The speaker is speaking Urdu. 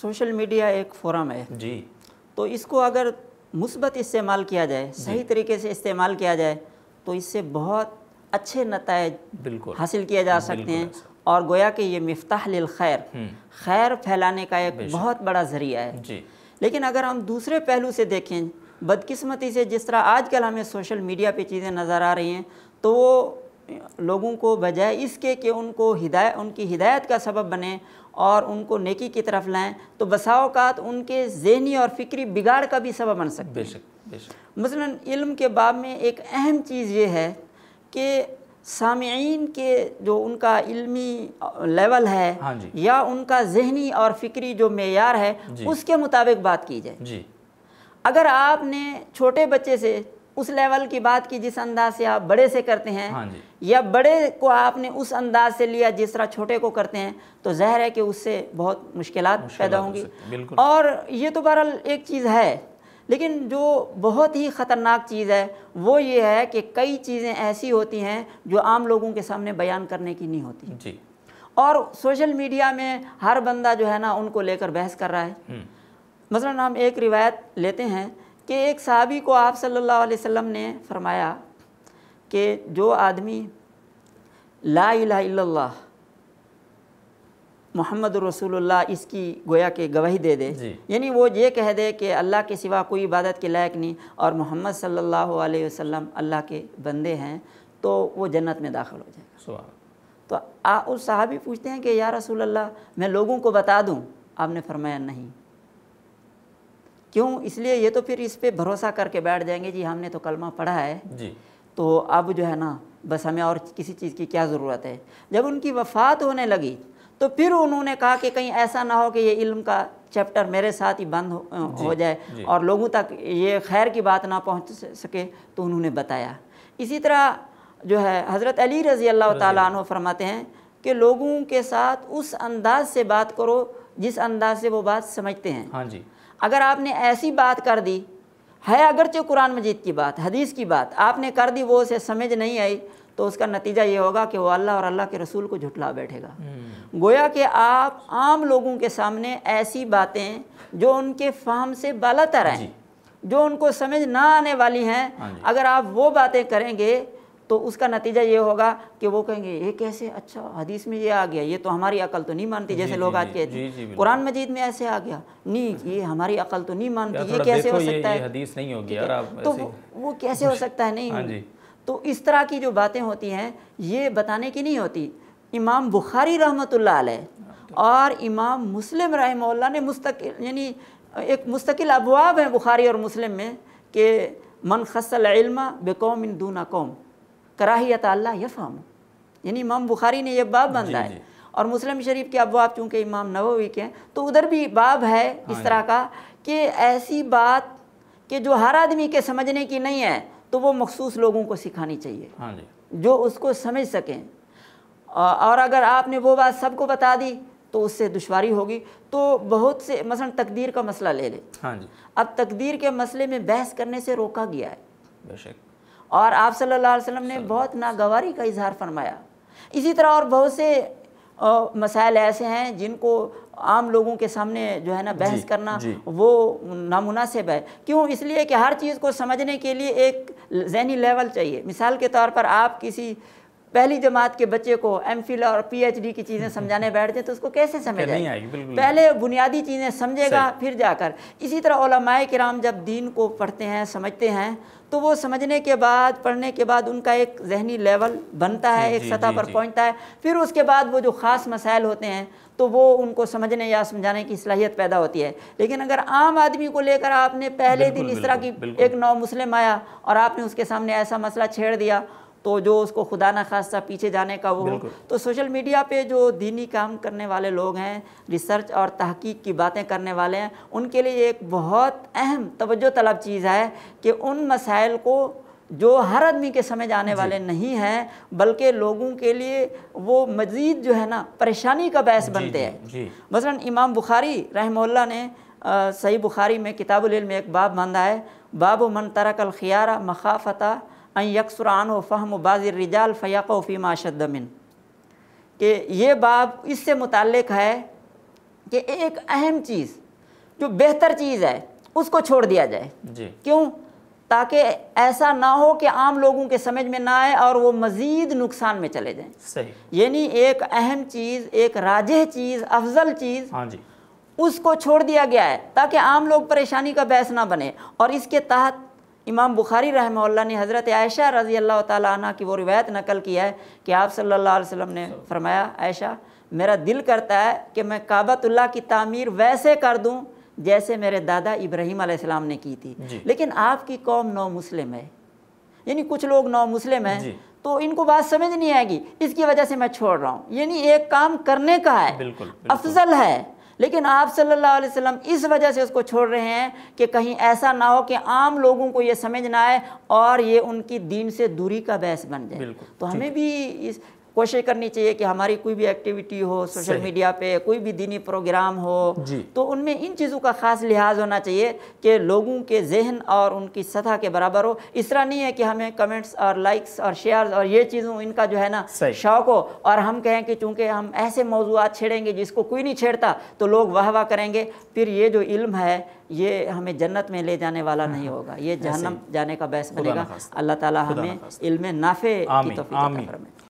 سوشل میڈیا ایک فورم ہے جی تو اس کو اگر مثبت استعمال کیا جائے جی۔ صحیح طریقے سے استعمال کیا جائے تو اس سے بہت اچھے نتائج بالکل حاصل کیے جا سکتے ہیں اور گویا کہ یہ مفتاح للخیر خیر پھیلانے کا ایک بہت بڑا ذریعہ ہے جی لیکن اگر ہم دوسرے پہلو سے دیکھیں بدقسمتی سے جس طرح آج کل ہمیں سوشل میڈیا پہ چیزیں نظر آ رہی ہیں تو وہ لوگوں کو بجائے اس کے کہ ان کو ہدایت ان کی ہدایت کا سبب بنیں اور ان کو نیکی کی طرف لائیں تو بسا اوقات ان کے ذہنی اور فکری بگاڑ کا بھی سبب بن سکتے مثلا علم کے باب میں ایک اہم چیز یہ ہے کہ سامعین کے جو ان کا علمی لیول ہے ہاں جی۔ یا ان کا ذہنی اور فکری جو معیار ہے جی۔ اس کے مطابق بات کی جائے جی۔ اگر آپ نے چھوٹے بچے سے اس لیول کی بات کی جس انداز سے آپ بڑے سے کرتے ہیں ہاں جی۔ یا بڑے کو آپ نے اس انداز سے لیا جس طرح چھوٹے کو کرتے ہیں تو ظاہر ہے کہ اس سے بہت مشکلات پیدا ہوں گی اور یہ تو بہرحال ایک چیز ہے لیکن جو بہت ہی خطرناک چیز ہے وہ یہ ہے کہ کئی چیزیں ایسی ہوتی ہیں جو عام لوگوں کے سامنے بیان کرنے کی نہیں ہوتی جی۔ اور سوشل میڈیا میں ہر بندہ جو ہے نا ان کو لے کر بحث کر رہا ہے مثلا ہم ایک روایت لیتے ہیں کہ ایک صحابی کو آپ صلی اللہ علیہ وسلم نے فرمایا کہ جو آدمی لا الہ الا اللہ محمد رسول اللہ اس کی گویا کہ گواہی دے دے جی۔ یعنی وہ یہ کہہ دے کہ اللہ کے سوا کوئی عبادت کے لائق نہیں اور محمد صلی اللہ علیہ وسلم اللہ کے بندے ہیں تو وہ جنت میں داخل ہو جائے تو اس صحابی پوچھتے ہیں کہ یا رسول اللہ میں لوگوں کو بتا دوں آپ نے فرمایا نہیں کیوں اس لیے یہ تو پھر اس پہ بھروسہ کر کے بیٹھ جائیں گے جی ہم نے تو کلمہ پڑھا ہے جی۔ تو اب جو ہے نا بس ہمیں اور کسی چیز کی کیا ضرورت ہے جب ان کی وفات ہونے لگی تو پھر انہوں نے کہا کہ کہیں ایسا نہ ہو کہ یہ علم کا چیپٹر میرے ساتھ ہی بند ہو جی، جائے جی۔ اور لوگوں تک یہ خیر کی بات نہ پہنچ سکے تو انہوں نے بتایا اسی طرح جو ہے حضرت علی رضی اللہ تعالیٰ عنہ فرماتے ہیں کہ لوگوں کے ساتھ اس انداز سے بات کرو جس انداز سے وہ بات سمجھتے ہیں ہاں جی۔ اگر آپ نے ایسی بات کر دی ہے اگرچہ قرآن مجید کی بات حدیث کی بات آپ نے کر دی وہ اسے سمجھ نہیں آئی تو اس کا نتیجہ یہ ہوگا کہ وہ اللہ اور اللہ کے رسول کو جھٹلا بیٹھے گا گویا کہ آپ عام لوگوں کے سامنے ایسی باتیں جو ان کے فہم سے بالا ہیں ہاں جی۔ جو ان کو سمجھ نہ آنے والی ہیں ہاں جی۔ اگر آپ وہ باتیں کریں گے تو اس کا نتیجہ یہ ہوگا کہ وہ کہیں گے یہ کیسے اچھا حدیث میں یہ آ گیا یہ تو ہماری عقل تو نہیں مانتی جی، جیسے جی، لوگ آج جی، کہتے ہیں قرآن مجید میں ایسے آ گیا نہیں یہ ہماری عقل تو نہیں مانتی یہ کیسے ہو سکتا ہے حدیث نہیں تو وہ کیسے ہو سکتا ہے نہیں ہاں تو اس طرح کی جو باتیں ہوتی ہیں یہ بتانے کی نہیں ہوتی امام بخاری رحمۃ اللہ علیہ اور امام مسلم رحمہ اللہ نے مستقل یعنی ایک مستقل ابواب ہیں بخاری اور مسلم میں کہ منخصل علما بے قوم دون قوم کراہیت اللہ یفہم یعنی امام بخاری نے یہ باب جی، بنتا ہے جی. اور مسلم شریف کے ابواب چونکہ امام نووی کے ہیں تو ادھر بھی باب ہے اس ہاں، طرح ہاں. کا کہ ایسی بات کہ جو ہر آدمی کے سمجھنے کی نہیں ہے تو وہ مخصوص لوگوں کو سکھانی چاہیے ہاں جی. جو اس کو سمجھ سکیں اور اگر آپ نے وہ بات سب کو بتا دی تو اس سے دشواری ہوگی تو بہت سے مثلا تقدیر کا مسئلہ لے لے اب تقدیر کے مسئلے میں بحث کرنے سے روکا گیا ہے بے شک اور آپ صلی اللہ علیہ وسلم نے بہت ناگواری کا اظہار فرمایا اسی طرح اور بہت سے مسائل ایسے ہیں جن کو عام لوگوں کے سامنے جو ہے نا جی، بحث کرنا جی۔ وہ نامناسب ہے کیوں اس لیے کہ ہر چیز کو سمجھنے کے لیے ایک ذہنی لیول چاہیے مثال کے طور پر آپ کسی پہلی جماعت کے بچے کو ایم فل اور پی ایچ ڈی کی چیزیں سمجھانے بیٹھ جائیں تو اس کو کیسے سمجھ جائے پہلے بنیادی چیزیں سمجھے گا پھر جا کر اسی طرح علماء کرام جب دین کو پڑھتے ہیں سمجھتے ہیں تو وہ سمجھنے کے بعد پڑھنے کے بعد ان کا ایک ذہنی لیول بنتا ہے جی، ایک جی، سطح جی، پر پہنچتا ہے پھر اس کے بعد وہ جو خاص مسائل ہوتے ہیں تو وہ ان کو سمجھنے یا سمجھانے کی صلاحیت پیدا ہوتی ہے لیکن اگر عام آدمی کو لے کر آپ نے پہلے دن اس طرح کی ایک نو مسلم آیا اور آپ نے اس کے سامنے ایسا مسئلہ چھیڑ دیا تو جو اس کو خدا نہ خاصہ پیچھے جانے کا وہ ہو تو سوشل میڈیا پہ جو دینی کام کرنے والے لوگ ہیں ریسرچ اور تحقیق کی باتیں کرنے والے ہیں ان کے لیے ایک بہت اہم توجہ طلب چیز ہے کہ ان مسائل کو جو ہر آدمی کے سمجھ آنے جی۔ والے نہیں ہیں بلکہ لوگوں کے لیے وہ مزید جو ہے نا پریشانی کا بحث جی، بنتے جی، ہیں مثلا امام بخاری رحمہ اللہ نے صحیح بخاری میں کتاب العلم میں ایک باب باندھا ہے باب و ترک الخیارہ مخافتہ ان یکسر و فہم و باز رجال فیق و شد من کہ یہ باب اس سے متعلق ہے کہ ایک اہم چیز جو بہتر چیز ہے اس کو چھوڑ دیا جائے جی۔ کیوں تاکہ ایسا نہ ہو کہ عام لوگوں کے سمجھ میں نہ آئے اور وہ مزید نقصان میں چلے جائیں یعنی ایک اہم چیز ایک راجہ چیز افضل چیز ہاں جی۔ اس کو چھوڑ دیا گیا ہے تاکہ عام لوگ پریشانی کا بحث نہ بنے اور اس کے تحت امام بخاری رحمہ اللہ نے حضرت عائشہ رضی اللہ تعالیٰ عنہ کی وہ روایت نقل کی ہے کہ آپ صلی اللہ علیہ وسلم نے فرمایا عائشہ میرا دل کرتا ہے کہ میں کعبۃ اللہ کی تعمیر ویسے کر دوں جیسے میرے دادا ابراہیم علیہ السلام نے کی تھی جی۔ لیکن آپ کی قوم نو مسلم ہے یعنی کچھ لوگ نو مسلم ہیں جی۔ تو ان کو بات سمجھ نہیں آئے گی اس کی وجہ سے میں چھوڑ رہا ہوں یعنی ایک کام کرنے کا ہے افضل ہے لیکن آپ صلی اللہ علیہ وسلم اس وجہ سے اس کو چھوڑ رہے ہیں کہ کہیں ایسا نہ ہو کہ عام لوگوں کو یہ سمجھ نہ آئے اور یہ ان کی دین سے دوری کا بحث بن جائے تو ہمیں بھی اس کوشش کرنی چاہیے کہ ہماری کوئی بھی ایکٹیویٹی ہو سوشل میڈیا پہ کوئی بھی دینی پروگرام ہو جی۔ تو ان میں ان چیزوں کا خاص لحاظ ہونا چاہیے کہ لوگوں کے ذہن اور ان کی سطح کے برابر ہو اس طرح نہیں ہے کہ ہمیں کمنٹس اور لائکس اور شیئرز اور یہ چیزوں ان کا جو ہے نا شوق ہو اور ہم کہیں کہ چونکہ ہم ایسے موضوعات چھیڑیں گے جس کو کوئی نہیں چھیڑتا تو لوگ واہ واہ کریں گے پھر یہ جو علم ہے یہ ہمیں جنت میں لے جانے والا ہاں۔ نہیں ہوگا یہ جہنم جانے کا بحث بنے گا اللہ تعالیٰ ہمیں علم نافع کی توفیق فرمائے